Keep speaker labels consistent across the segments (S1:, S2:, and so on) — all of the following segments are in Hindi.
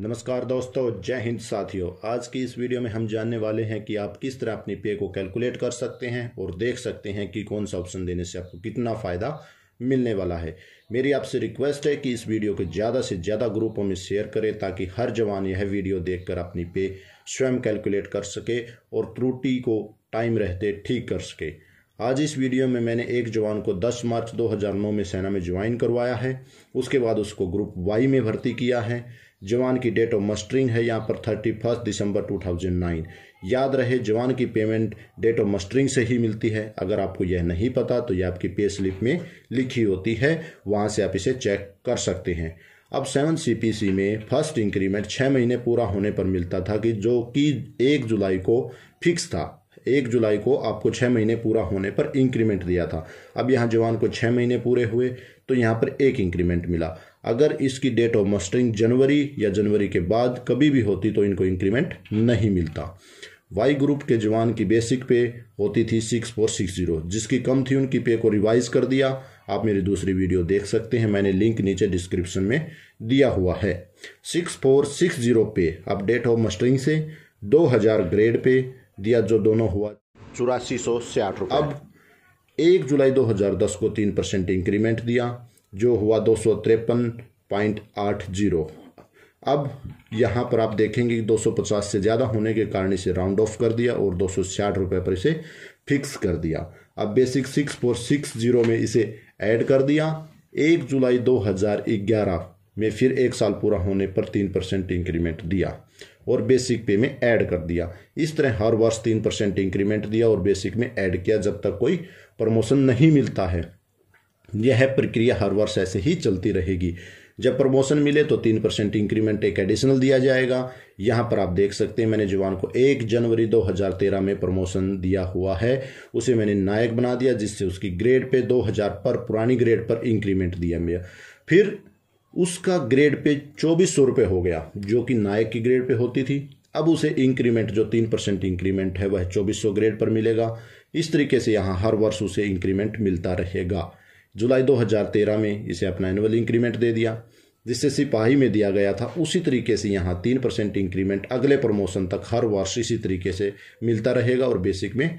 S1: नमस्कार दोस्तों जय हिंद साथियों आज की इस वीडियो में हम जानने वाले हैं कि आप किस तरह अपनी पे को कैलकुलेट कर सकते हैं और देख सकते हैं कि कौन सा ऑप्शन देने से आपको कितना फ़ायदा मिलने वाला है मेरी आपसे रिक्वेस्ट है कि इस वीडियो को ज़्यादा से ज़्यादा ग्रुपों में शेयर करें ताकि हर जवान यह वीडियो देख अपनी पे स्वयं कैलकुलेट कर सके और त्रुटि को टाइम रहते ठीक कर सके आज इस वीडियो में मैंने एक जवान को 10 मार्च 2009 में सेना में ज्वाइन करवाया है उसके बाद उसको ग्रुप वाई में भर्ती किया है जवान की डेट ऑफ मस्टरिंग है यहाँ पर थर्टी फर्स्ट दिसंबर 2009 याद रहे जवान की पेमेंट डेट ऑफ मस्टरिंग से ही मिलती है अगर आपको यह नहीं पता तो यह आपकी पे स्लिप में लिखी होती है वहाँ से आप इसे चेक कर सकते हैं अब सेवन सीपीसी में फर्स्ट इंक्रीमेंट छः महीने पूरा होने पर मिलता था कि जो कि एक जुलाई को फिक्स था एक जुलाई को आपको छः महीने पूरा होने पर इंक्रीमेंट दिया था अब यहाँ जवान को छः महीने पूरे हुए तो यहाँ पर एक इंक्रीमेंट मिला अगर इसकी डेट ऑफ मस्टरिंग जनवरी या जनवरी के बाद कभी भी होती तो इनको इंक्रीमेंट नहीं मिलता वाई ग्रुप के जवान की बेसिक पे होती थी सिक्स फोर सिक्स जीरो जिसकी कम थी उनकी पे को रिवाइज कर दिया आप मेरी दूसरी वीडियो देख सकते हैं मैंने लिंक नीचे डिस्क्रिप्शन में दिया हुआ है सिक्स फोर सिक्स जीरो पे आप डेट ऑफ मस्टरिंग से दो हजार ग्रेड पे दिया जो दोनों हुआ चौरासी सौ साठ रुपये अब एक जुलाई 2010 को तीन परसेंट इंक्रीमेंट दिया जो हुआ दो सौ तिरपन पॉइंट आठ जीरो अब यहाँ पर आप देखेंगे कि 250 से ज़्यादा होने के कारण इसे राउंड ऑफ कर दिया और दो सौ पर इसे फिक्स कर दिया अब basic six four six zero में इसे ऐड कर दिया एक जुलाई 2011 में फिर एक साल पूरा होने पर तीन परसेंट इंक्रीमेंट दिया और बेसिक पे में ऐड कर दिया इस तरह हर वर्ष तीन परसेंट इंक्रीमेंट दिया और बेसिक में ऐड किया जब तक कोई प्रमोशन नहीं मिलता है यह प्रक्रिया हर वर्ष ऐसे ही चलती रहेगी जब प्रमोशन मिले तो तीन परसेंट इंक्रीमेंट एक एडिशनल दिया जाएगा यहाँ पर आप देख सकते हैं मैंने जवान को एक जनवरी 2013 में प्रमोशन दिया हुआ है उसे मैंने नायक बना दिया जिससे उसकी ग्रेड पे 2000 पर पुरानी ग्रेड पर इंक्रीमेंट दिया मेरा फिर उसका ग्रेड पे चौबीस सौ रुपये हो गया जो कि नायक की ग्रेड पे होती थी अब उसे इंक्रीमेंट जो तीन परसेंट इंक्रीमेंट है वह चौबीस सौ ग्रेड पर मिलेगा इस तरीके से यहाँ हर वर्ष उसे इंक्रीमेंट मिलता रहेगा जुलाई 2013 में इसे अपना एनुअल इंक्रीमेंट दे दिया जिससे सिपाही में दिया गया था उसी तरीके से यहाँ तीन परसेंट इंक्रीमेंट अगले प्रमोशन तक हर वर्ष इसी तरीके से मिलता रहेगा और बेसिक में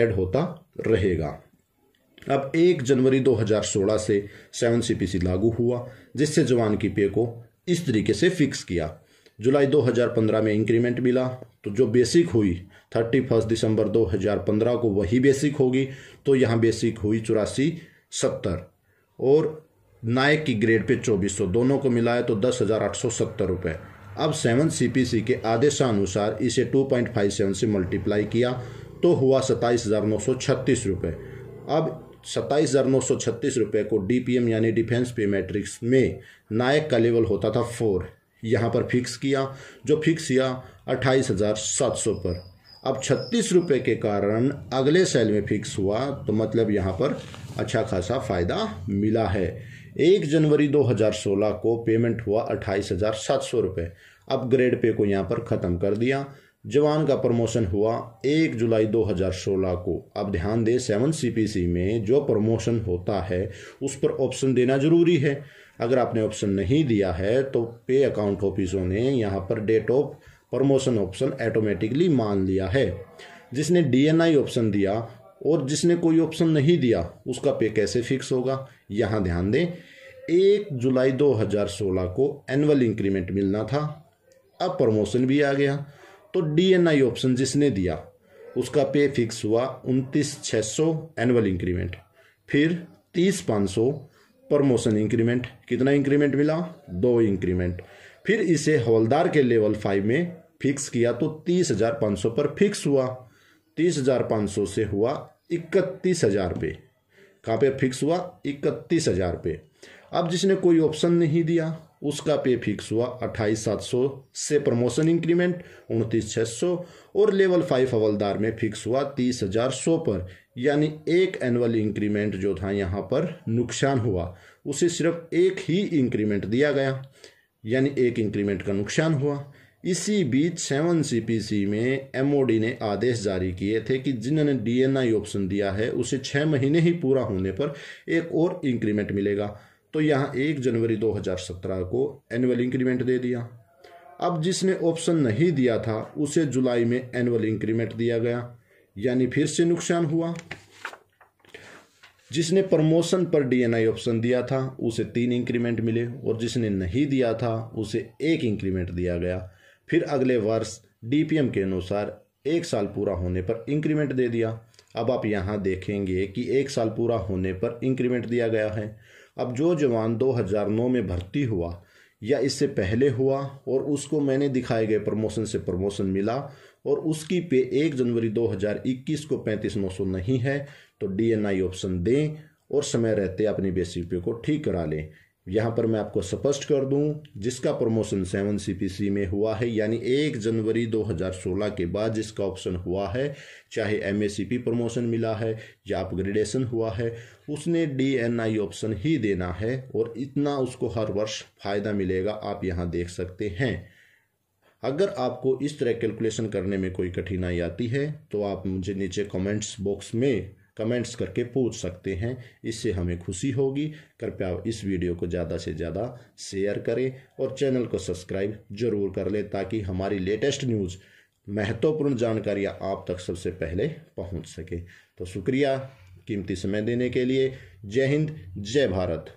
S1: ऐड होता रहेगा अब 1 जनवरी 2016 से सेवन सीपीसी लागू हुआ जिससे जवान की पे को इस तरीके से फिक्स किया जुलाई 2015 में इंक्रीमेंट मिला तो जो बेसिक हुई थर्टी फर्स्ट दिसंबर 2015 को वही बेसिक होगी तो यहाँ बेसिक हुई चौरासी सत्तर और नायक की ग्रेड पे चौबीस सौ दोनों को मिलाया तो दस हज़ार आठ सौ सत्तर रुपये अब सेवन सीपीसी के आदेशानुसार इसे टू पॉइंट फाइव सेवन से मल्टीप्लाई किया तो हुआ सत्ताईस हज़ार नौ सौ छत्तीस रुपये अब सत्ताईस हज़ार नौ सौ छत्तीस रुपये को डीपीएम यानी डिफेंस पे मैट्रिक्स में नायक का लेवल होता था फोर यहाँ पर फिक्स किया जो फिक्स किया अट्ठाईस हज़ार सात सौ पर अब छत्तीस रुपये के कारण अगले सेल में फिक्स हुआ तो मतलब यहाँ पर अच्छा खासा फ़ायदा मिला है एक जनवरी 2016 को पेमेंट हुआ अट्ठाईस हज़ार सात सौ रुपये अब ग्रेड पे को यहाँ पर ख़त्म कर दिया जवान का प्रमोशन हुआ 1 जुलाई 2016 को अब ध्यान दें सेवन सीपीसी में जो प्रमोशन होता है उस पर ऑप्शन देना ज़रूरी है अगर आपने ऑप्शन नहीं दिया है तो पे अकाउंट ऑफिसों ने यहाँ पर date of promotion option automatically मान लिया है जिसने डीएनआई ऑप्शन दिया और जिसने कोई ऑप्शन नहीं दिया उसका पे कैसे फिक्स होगा यहाँ ध्यान दें एक जुलाई 2016 को एनुअल इंक्रीमेंट मिलना था अब प्रमोशन भी आ गया तो डीएनआई ऑप्शन जिसने दिया उसका पे फिक्स हुआ उनतीस छः सौ एनुअल इंक्रीमेंट फिर तीस पाँच सौ प्रमोशन इंक्रीमेंट कितना इंक्रीमेंट मिला दो इंक्रीमेंट फिर इसे हवलदार के लेवल फाइव में फिक्स किया तो तीस हजार पाँच सौ पर फिक्स हुआ तीस हजार पाँच सौ से हुआ इकतीस हजार पे कहाँ पर फिक्स हुआ इकतीस हजार पे अब जिसने कोई ऑप्शन नहीं दिया उसका पे फिक्स हुआ अट्ठाईस सात सौ से प्रमोशन इंक्रीमेंट उनतीस छः सौ और लेवल फाइव हवलदार में फिक्स हुआ तीस हजार सौ पर यानी एक एनुअल इंक्रीमेंट जो था यहाँ पर नुकसान हुआ उसे सिर्फ एक ही इंक्रीमेंट दिया गया यानी एक इंक्रीमेंट का नुकसान हुआ इसी बीच सेवन सीपीसी में एमओडी ने आदेश जारी किए थे कि जिन्होंने डीएनआई ऑप्शन दिया है उसे छः महीने ही पूरा होने पर एक और इंक्रीमेंट मिलेगा तो यहाँ एक जनवरी 2017 को एनुअल इंक्रीमेंट दे दिया अब जिसने ऑप्शन नहीं दिया था उसे जुलाई में एनुअल इंक्रीमेंट दिया गया यानी फिर से नुकसान हुआ जिसने प्रमोशन पर डीएनआई ऑप्शन दिया था उसे तीन इंक्रीमेंट मिले और जिसने नहीं दिया था उसे एक इंक्रीमेंट दिया गया फिर अगले वर्ष डीपीएम के अनुसार एक साल पूरा होने पर इंक्रीमेंट दे दिया अब आप यहाँ देखेंगे कि एक साल पूरा होने पर इंक्रीमेंट दिया गया है अब जो जवान 2009 में भर्ती हुआ या इससे पहले हुआ और उसको मैंने दिखाए गए प्रमोशन से प्रमोशन मिला और उसकी पे एक जनवरी 2021 को पैंतीस नौ सौ नहीं है तो डी ऑप्शन दें और समय रहते अपनी बेसिक पे को ठीक करा लें यहाँ पर मैं आपको स्पष्ट कर दूं जिसका प्रमोशन सेवन सीपीसी में हुआ है यानी एक जनवरी 2016 के बाद जिसका ऑप्शन हुआ है चाहे एम प्रमोशन मिला है या अपग्रेडेशन हुआ है उसने डीएनआई ऑप्शन ही देना है और इतना उसको हर वर्ष फ़ायदा मिलेगा आप यहाँ देख सकते हैं अगर आपको इस तरह कैलकुलेशन करने में कोई कठिनाई आती है तो आप मुझे नीचे कमेंट्स बॉक्स में कमेंट्स करके पूछ सकते हैं इससे हमें खुशी होगी कृपया इस वीडियो को ज़्यादा से ज़्यादा शेयर करें और चैनल को सब्सक्राइब जरूर कर लें ताकि हमारी लेटेस्ट न्यूज़ महत्वपूर्ण जानकारियाँ आप तक सबसे पहले पहुँच सके तो शुक्रिया कीमती समय देने के लिए जय हिंद जय भारत